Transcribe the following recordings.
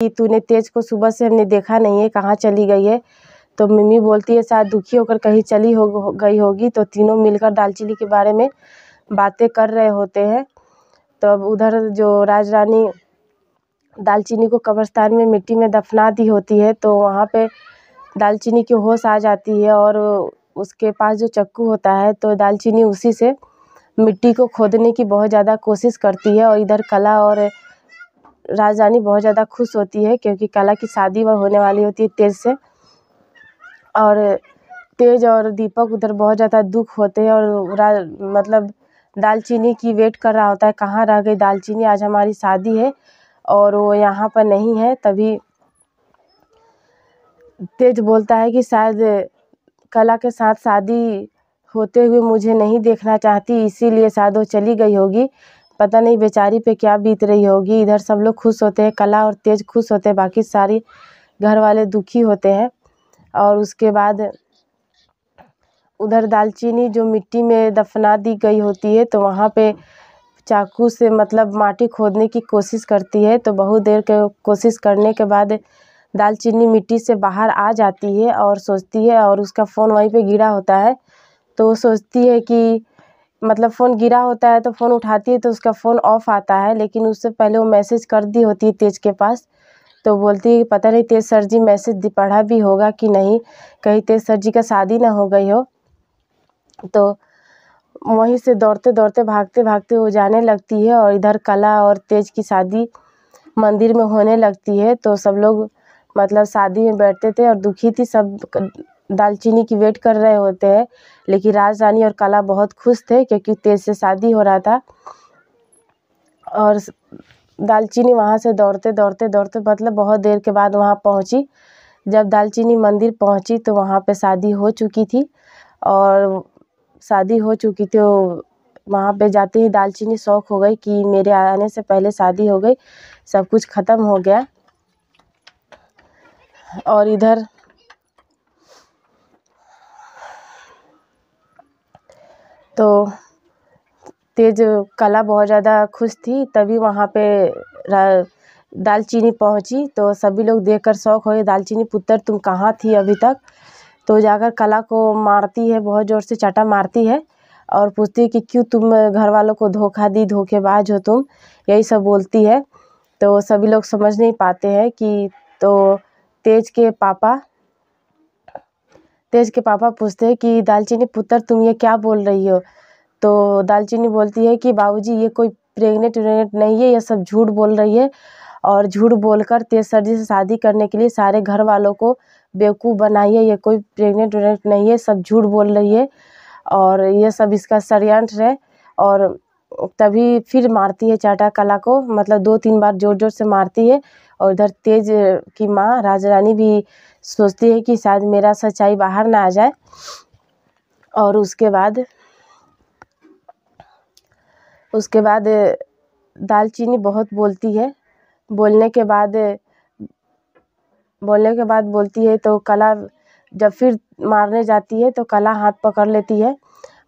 कि तूने तेज को सुबह से हमने देखा नहीं है कहाँ चली गई है तो मम्मी बोलती है शायद दुखी होकर कहीं चली हो गई होगी तो तीनों मिलकर दालचीनी के बारे में बातें कर रहे होते हैं तो अब उधर जो राज रानी दालचीनी को कब्रस्तान में मिट्टी में दफना दी होती है तो वहाँ पे दालचीनी की होश आ जाती है और उसके पास जो चक्कू होता है तो दालचीनी उसी से मिट्टी को खोदने की बहुत ज़्यादा कोशिश करती है और इधर कला और राजरानी बहुत ज़्यादा खुश होती है क्योंकि कला की शादी वह होने वाली होती है तेज से और तेज और दीपक उधर बहुत ज़्यादा दुख होते हैं और मतलब दालचीनी की वेट कर रहा होता है कहाँ रह गई दालचीनी आज हमारी शादी है और वो यहाँ पर नहीं है तभी तेज बोलता है कि शायद कला के साथ शादी होते हुए मुझे नहीं देखना चाहती इसीलिए शायद वो चली गई होगी पता नहीं बेचारी पर क्या बीत रही होगी इधर सब लोग खुश होते हैं कला और तेज खुश होते हैं बाकी सारी घर वाले दुखी होते हैं और उसके बाद उधर दालचीनी जो मिट्टी में दफना दी गई होती है तो वहाँ पे चाकू से मतलब माटी खोदने की कोशिश करती है तो बहुत देर के कोशिश करने के बाद दालचीनी मिट्टी से बाहर आ जाती है और सोचती है और उसका फ़ोन वहीं पे गिरा होता है तो वो सोचती है कि मतलब फ़ोन गिरा होता है तो फ़ोन उठाती है तो उसका फ़ोन ऑफ आता है लेकिन उससे पहले वो मैसेज कर दी होती है तेज के पास तो बोलती है पता नहीं तेज सर जी मैसेज पढ़ा भी होगा कि नहीं कहीं तेज सर जी का शादी ना हो गई हो तो वहीं से दौड़ते दौड़ते भागते भागते वो जाने लगती है और इधर कला और तेज की शादी मंदिर में होने लगती है तो सब लोग मतलब शादी में बैठते थे और दुखी थी सब दालचीनी की वेट कर रहे होते हैं लेकिन राजरानी और काला बहुत खुश थे क्योंकि तेज से शादी हो रहा था और दालचीनी वहाँ से दौड़ते दौड़ते दौड़ते मतलब बहुत देर के बाद वहाँ पहुँची जब दालचीनी मंदिर पहुँची तो वहाँ पे शादी हो चुकी थी और शादी हो चुकी थी तो वहाँ पे जाते ही दालचीनी शौक हो गई कि मेरे आने से पहले शादी हो गई सब कुछ ख़त्म हो गया और इधर तो तेज कला बहुत ज़्यादा खुश थी तभी वहाँ पर दालचीनी पहुँची तो सभी लोग देख कर शौक हुए दालचीनी पुत्र तुम कहाँ थी अभी तक तो जाकर कला को मारती है बहुत ज़ोर से चटा मारती है और पूछती है कि क्यों तुम घर वालों को धोखा दी धोखेबाज हो तुम यही सब बोलती है तो सभी लोग समझ नहीं पाते हैं कि तो तेज के पापा तेज के पापा पूछते हैं कि दालचीनी पुत्र तुम ये क्या बोल रही हो तो दालचीनी बोलती है कि बाबूजी ये कोई प्रेग्नेंट उरेग्नेंट नहीं है ये सब झूठ बोल रही है और झूठ बोलकर तेज सर जी से शादी करने के लिए सारे घर वालों को बेवकूफ़ बनाई है ये कोई प्रेग्नेंट उरेग्नेंट नहीं है सब झूठ बोल रही है और ये सब इसका षडयंत्र है और तभी फिर मारती है चाटा कला को मतलब दो तीन बार जोर जोर से मारती है और उधर तेज की माँ राजा रानी भी सोचती है कि शायद मेरा सच्चाई बाहर ना आ जाए और उसके बाद उसके बाद दालचीनी बहुत बोलती है बोलने के बाद बोलने के बाद बोलती है तो कला जब फिर मारने जाती है तो कला हाथ पकड़ लेती है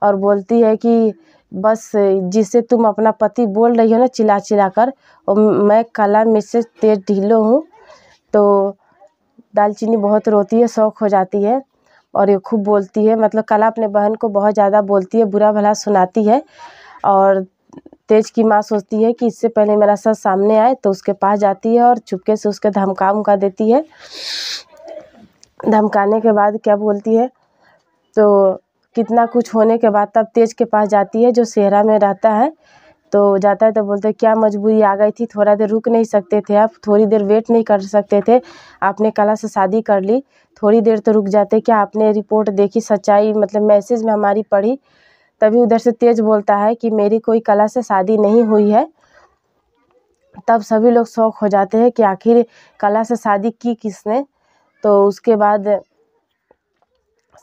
और बोलती है कि बस जिसे तुम अपना पति बोल रही हो ना चिल्ला कर और मैं काला मिर्च से तेज़ ढीलो हूँ तो दालचीनी बहुत रोती है शौक हो जाती है और ये खूब बोलती है मतलब काला अपने बहन को बहुत ज़्यादा बोलती है बुरा भला सुनाती है और तेज की माँ सोचती है कि इससे पहले मेरा सर सामने आए तो उसके पास जाती है और चुपके से उसके धमका उमका देती है धमकाने के बाद क्या बोलती है तो कितना कुछ होने के बाद तब तेज के पास जाती है जो सेहरा में रहता है तो जाता है तो बोलते क्या मजबूरी आ गई थी थोड़ा देर रुक नहीं सकते थे आप थोड़ी देर वेट नहीं कर सकते थे आपने कला से शादी कर ली थोड़ी देर तो रुक जाते क्या आपने रिपोर्ट देखी सच्चाई मतलब मैसेज में हमारी पढ़ी तभी उधर से तेज बोलता है कि मेरी कोई कला से शादी नहीं हुई है तब सभी लोग शौक हो जाते हैं कि आखिर कला से शादी की किसने तो उसके बाद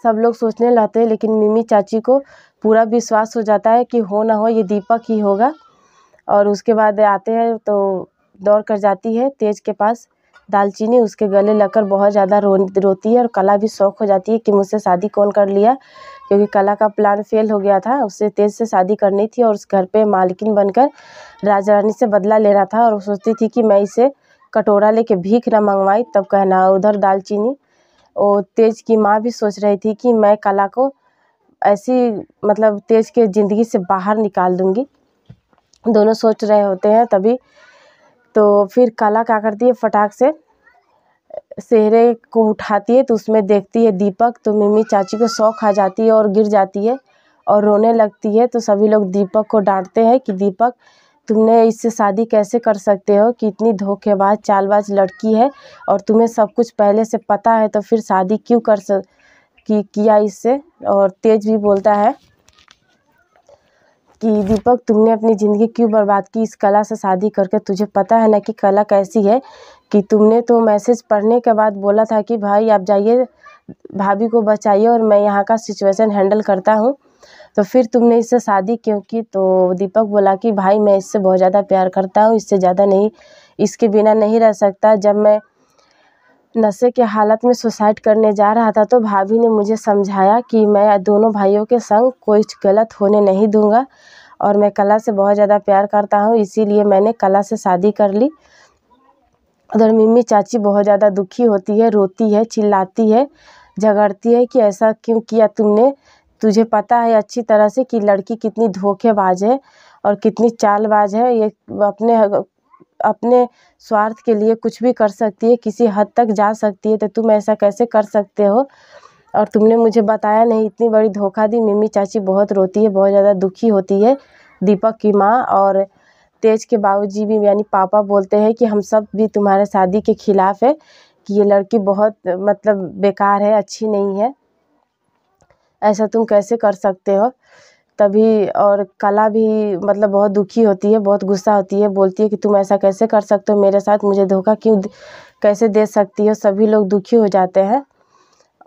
सब लोग सोचने लगते हैं लेकिन मिमी चाची को पूरा विश्वास हो जाता है कि हो ना हो ये दीपक ही होगा और उसके बाद आते हैं तो दौड़ कर जाती है तेज के पास दालचीनी उसके गले लगकर बहुत ज़्यादा रो रोती है और कला भी शौक हो जाती है कि मुझसे शादी कौन कर लिया क्योंकि कला का प्लान फेल हो गया था उससे तेज से शादी करनी थी और उस घर पे मालकिन बनकर राजा रानी से बदला लेना था और सोचती थी कि मैं इसे कटोरा लेके भीख ना मंगवाई तब कहना उधर दालचीनी और तेज की माँ भी सोच रही थी कि मैं कला को ऐसी मतलब तेज के ज़िंदगी से बाहर निकाल दूँगी दोनों सोच रहे होते हैं तभी तो फिर कला क्या करती है फटाक से सेहरे को उठाती है तो उसमें देखती है दीपक तो मिमी चाची को शौक आ जाती है और गिर जाती है और रोने लगती है तो सभी लोग दीपक को डांटते हैं कि दीपक तुमने इससे शादी कैसे कर सकते हो कि इतनी धोखेबाज चालबाज़ लड़की है और तुम्हें सब कुछ पहले से पता है तो फिर शादी क्यों कर स कि किया इससे और तेज भी बोलता है कि दीपक तुमने अपनी ज़िंदगी क्यों बर्बाद की इस कला से शादी करके तुझे पता है ना कि कला कैसी है कि तुमने तो मैसेज पढ़ने के बाद बोला था कि भाई आप जाइए भाभी को बचाइए और मैं यहाँ का सिचुएशन हैंडल करता हूँ तो फिर तुमने इससे शादी क्यों की तो दीपक बोला कि भाई मैं इससे बहुत ज़्यादा प्यार करता हूँ इससे ज़्यादा नहीं इसके बिना नहीं रह सकता जब मैं नशे के हालत में सुसाइड करने जा रहा था तो भाभी ने मुझे समझाया कि मैं दोनों भाइयों के संग कोई गलत होने नहीं दूंगा और मैं कला से बहुत ज़्यादा प्यार करता हूँ इसीलिए मैंने कला से शादी कर ली उधर मिम्मी चाची बहुत ज़्यादा दुखी होती है रोती है चिल्लाती है झगड़ती है कि ऐसा क्यों किया तुमने तुझे पता है अच्छी तरह से कि लड़की कितनी धोखेबाज है और कितनी चालबाज़ है ये अपने अपने स्वार्थ के लिए कुछ भी कर सकती है किसी हद तक जा सकती है तो तुम ऐसा कैसे कर सकते हो और तुमने मुझे बताया नहीं इतनी बड़ी धोखा दी मिम्मी चाची बहुत रोती है बहुत ज़्यादा दुखी होती है दीपक की माँ और तेज के बाबूजी भी यानी पापा बोलते हैं कि हम सब भी तुम्हारे शादी के खिलाफ है कि ये लड़की बहुत मतलब बेकार है अच्छी नहीं है ऐसा तुम कैसे कर सकते हो तभी और कला भी मतलब बहुत दुखी होती है बहुत गुस्सा होती है बोलती है कि तुम ऐसा कैसे कर सकते हो मेरे साथ मुझे धोखा क्यों कैसे दे सकती हो सभी लोग दुखी हो जाते हैं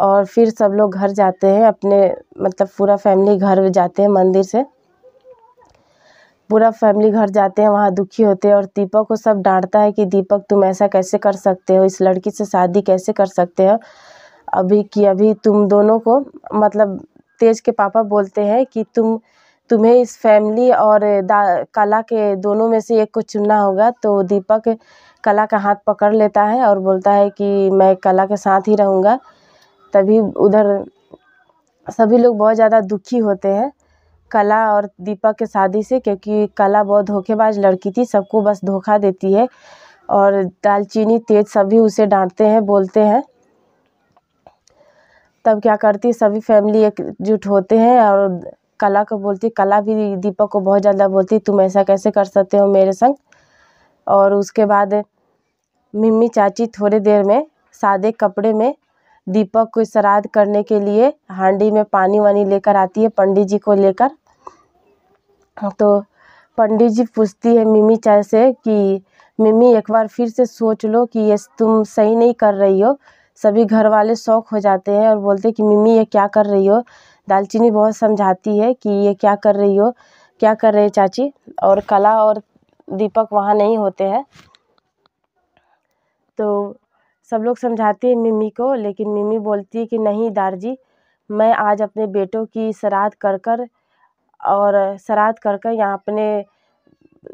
और फिर सब लोग घर जाते हैं अपने मतलब पूरा फैमिली घर जाते हैं मंदिर से पूरा फैमिली घर जाते हैं वहाँ दुखी होते हैं और दीपक को सब डांटता है कि दीपक तुम ऐसा कैसे कर सकते हो इस लड़की से शादी कैसे कर सकते हो अभी कि अभी तुम दोनों को मतलब तेज के पापा बोलते हैं कि तुम तुम्हें इस फैमिली और दा कला के दोनों में से एक को चुनना होगा तो दीपक कला का हाथ पकड़ लेता है और बोलता है कि मैं कला के साथ ही रहूँगा तभी उधर सभी लोग बहुत ज़्यादा दुखी होते हैं कला और दीपक के शादी से क्योंकि कला बहुत धोखेबाज लड़की थी सबको बस धोखा देती है और दालचीनी तेज सभी उसे डांटते हैं बोलते हैं तब क्या करती है सभी फैमिली एकजुट होते हैं और कला को बोलती कला भी दीपक को बहुत ज़्यादा बोलती तुम ऐसा कैसे कर सकते हो मेरे संग और उसके बाद मिम्मी चाची थोड़े देर में सादे कपड़े में दीपक को श्राद्ध करने के लिए हांडी में पानी वानी लेकर आती है पंडित जी को लेकर तो पंडित जी पूछती है मिम्मी चाय से कि मिम्मी एक बार फिर से सोच लो कि ये तुम सही नहीं कर रही हो सभी घर वाले शौक हो जाते हैं और बोलते हैं कि मम्मी ये क्या कर रही हो दालचीनी बहुत समझाती है कि ये क्या कर रही हो क्या कर रहे चाची और कला और दीपक वहाँ नहीं होते हैं तो सब लोग समझाते हैं मम्मी को लेकिन मिम्मी बोलती है कि नहीं दारजी मैं आज अपने बेटों की श्राद्ध कर कर और श्राद्ध कर कर यहाँ अपने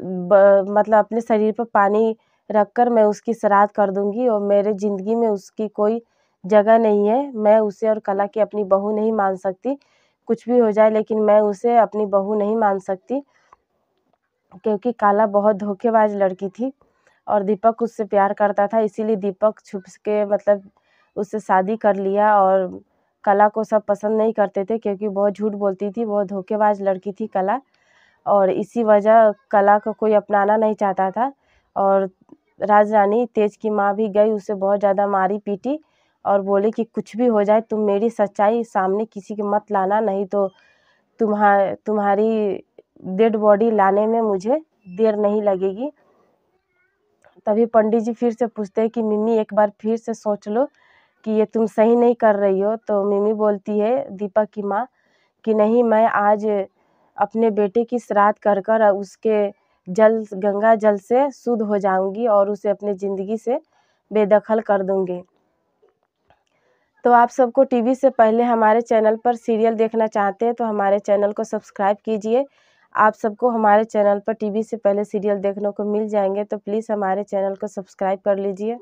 मतलब अपने शरीर पर पानी रखकर मैं उसकी श्राद्ध कर दूँगी और मेरे ज़िंदगी में उसकी कोई जगह नहीं है मैं उसे और कला की अपनी बहू नहीं मान सकती कुछ भी हो जाए लेकिन मैं उसे अपनी बहू नहीं मान सकती क्योंकि काला बहुत धोखेबाज लड़की थी और दीपक उससे प्यार करता था इसीलिए दीपक छुप के मतलब उससे शादी कर लिया और कला को सब पसंद नहीं करते थे क्योंकि बहुत झूठ बोलती थी बहुत धोखेबाज लड़की थी कला और इसी वजह कला को कोई अपनाना नहीं चाहता था और राज रानी तेज की माँ भी गई उसे बहुत ज़्यादा मारी पीटी और बोली कि कुछ भी हो जाए तुम मेरी सच्चाई सामने किसी के मत लाना नहीं तो तुम्हा तुम्हारी डेड बॉडी लाने में मुझे देर नहीं लगेगी तभी पंडित जी फिर से पूछते हैं कि मिम्मी एक बार फिर से सोच लो कि ये तुम सही नहीं कर रही हो तो मिम्मी बोलती है दीपक की माँ कि नहीं मैं आज अपने बेटे की श्राद्ध कर कर उसके जल गंगा जल से शुद्ध हो जाऊँगी और उसे अपने ज़िंदगी से बेदखल कर दूंगी तो आप सबको टी वी से पहले हमारे चैनल पर सीरियल देखना चाहते हैं तो हमारे चैनल को सब्सक्राइब कीजिए आप सबको हमारे चैनल पर टी वी से पहले सीरियल देखने को मिल जाएंगे तो प्लीज़ हमारे चैनल को सब्सक्राइब कर लीजिए